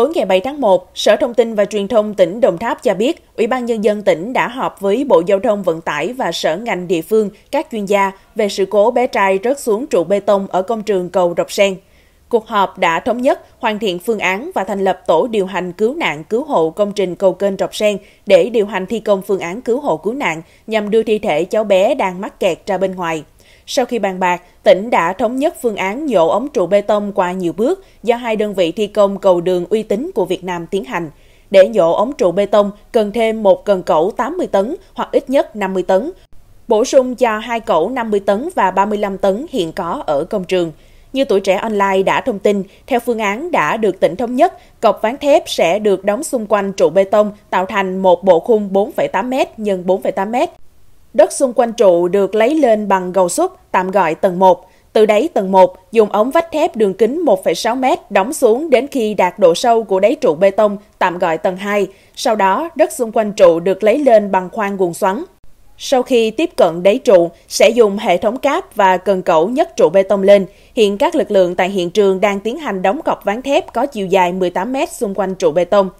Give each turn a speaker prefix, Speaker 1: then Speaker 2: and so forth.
Speaker 1: Tối ngày 7 tháng 1, Sở Thông tin và Truyền thông tỉnh Đồng Tháp cho biết, Ủy ban Nhân dân tỉnh đã họp với Bộ Giao thông Vận tải và Sở ngành địa phương, các chuyên gia về sự cố bé trai rớt xuống trụ bê tông ở công trường cầu Rọc Sen. Cuộc họp đã thống nhất hoàn thiện phương án và thành lập tổ điều hành cứu nạn cứu hộ công trình cầu kênh Rọc Sen để điều hành thi công phương án cứu hộ cứu nạn nhằm đưa thi thể cháu bé đang mắc kẹt ra bên ngoài. Sau khi bàn bạc, tỉnh đã thống nhất phương án nhổ ống trụ bê tông qua nhiều bước do hai đơn vị thi công cầu đường uy tín của Việt Nam tiến hành. Để nhổ ống trụ bê tông, cần thêm một cần cẩu 80 tấn hoặc ít nhất 50 tấn, bổ sung cho hai cẩu 50 tấn và 35 tấn hiện có ở công trường. Như tuổi trẻ online đã thông tin, theo phương án đã được tỉnh thống nhất, cọc ván thép sẽ được đóng xung quanh trụ bê tông tạo thành một bộ khung 4,8m x 4,8m Đất xung quanh trụ được lấy lên bằng gầu xúc, tạm gọi tầng 1. Từ đáy tầng 1, dùng ống vách thép đường kính 1,6m đóng xuống đến khi đạt độ sâu của đáy trụ bê tông, tạm gọi tầng 2. Sau đó, đất xung quanh trụ được lấy lên bằng khoan guồng xoắn. Sau khi tiếp cận đáy trụ, sẽ dùng hệ thống cáp và cần cẩu nhấc trụ bê tông lên. Hiện các lực lượng tại hiện trường đang tiến hành đóng cọc ván thép có chiều dài 18m xung quanh trụ bê tông.